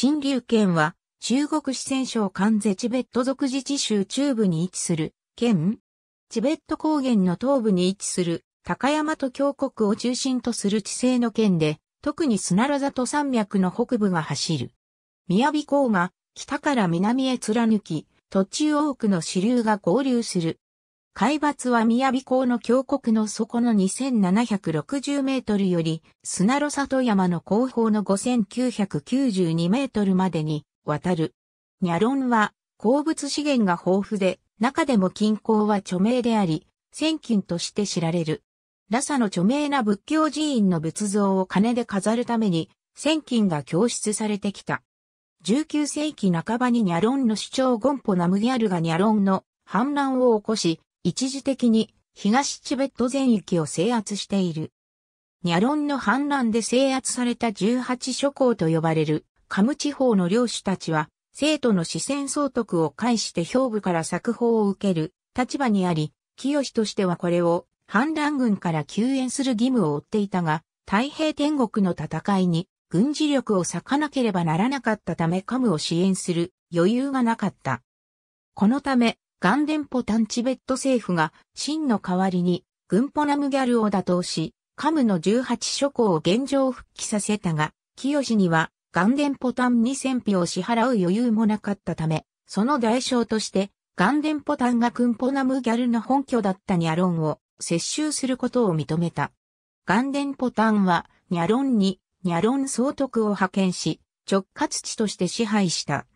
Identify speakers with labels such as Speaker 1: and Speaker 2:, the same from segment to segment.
Speaker 1: 新竜県は、中国四川省関西チベット族自治州中部に位置する、県チベット高原の東部に位置する、高山と峡谷を中心とする地勢の県で、特に砂良里山脈の北部が走る。雅港が北から南へ貫き、途中多くの支流が合流する。海抜は宮城港の峡谷の底の2760メートルより、砂路里山の後方の5992メートルまでに渡る。ニャロンは鉱物資源が豊富で、中でも近郊は著名であり、千金として知られる。ラサの著名な仏教寺院の仏像を金で飾るために、千金が供出されてきた。19世紀半ばにニャロンの主張ゴンポナムギャルがニャロンの反乱を起こし、一時的に東チベット全域を制圧している。ニャロンの反乱で制圧された18諸侯と呼ばれるカム地方の領主たちは、生徒の四川総督を介して兵部から作法を受ける立場にあり、清志としてはこれを反乱軍から救援する義務を負っていたが、太平天国の戦いに軍事力を割かなければならなかったためカムを支援する余裕がなかった。このため、ガンデンポタンチベット政府が、真の代わりに、軍ポナムギャルを打倒し、カムの18諸侯を現状復帰させたが、清には、ガンデンポタンに戦費を支払う余裕もなかったため、その代償として、ガンデンポタンが軍ポナムギャルの本拠だったニャロンを、接収することを認めた。ガンデンポタンは、ニャロンに、ニャロン総督を派遣し、直轄地として支配した。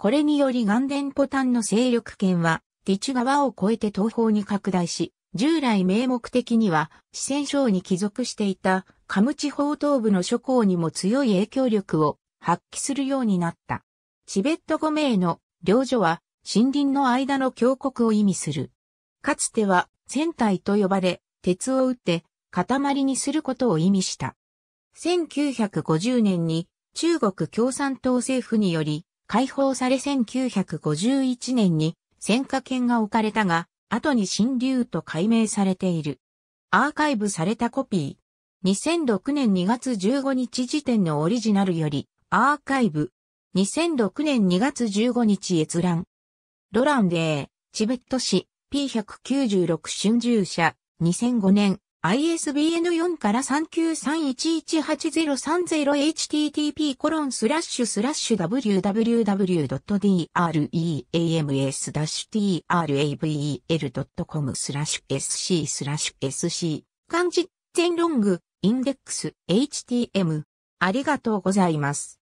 Speaker 1: これにより岩田ポタンの勢力圏は、ティチ川を越えて東方に拡大し、従来名目的には四川省に帰属していたカム地方東部の諸侯にも強い影響力を発揮するようになった。チベット語名の領女は森林の間の峡谷を意味する。かつては戦隊と呼ばれ、鉄を打って塊にすることを意味した。1950年に中国共産党政府により解放され1951年に選火権が置かれたが、後に新竜と改名されている。アーカイブされたコピー。2006年2月15日時点のオリジナルより、アーカイブ。2006年2月15日閲覧。ロランデー、チベット市、P196 春秋社、2005年、ISBN4 から393118030 http://www.dreams-travel.com コロンススララッッシシュュスラッシュ sc スラッシュ sc 漢字全ロングインデックス htm ありがとうございます。